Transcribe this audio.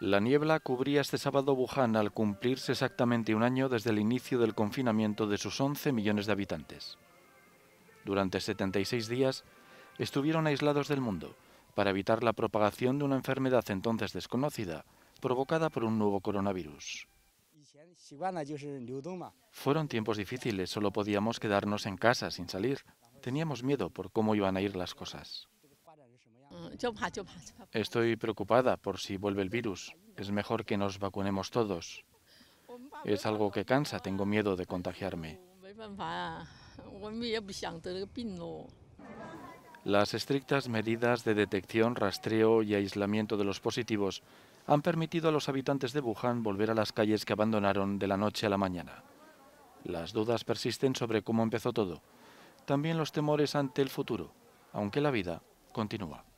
La niebla cubría este sábado Wuhan al cumplirse exactamente un año desde el inicio del confinamiento de sus 11 millones de habitantes. Durante 76 días estuvieron aislados del mundo para evitar la propagación de una enfermedad entonces desconocida provocada por un nuevo coronavirus. Fueron tiempos difíciles, solo podíamos quedarnos en casa sin salir. Teníamos miedo por cómo iban a ir las cosas. Estoy preocupada por si vuelve el virus. Es mejor que nos vacunemos todos. Es algo que cansa, tengo miedo de contagiarme. Las estrictas medidas de detección, rastreo y aislamiento de los positivos han permitido a los habitantes de Wuhan volver a las calles que abandonaron de la noche a la mañana. Las dudas persisten sobre cómo empezó todo, también los temores ante el futuro, aunque la vida continúa.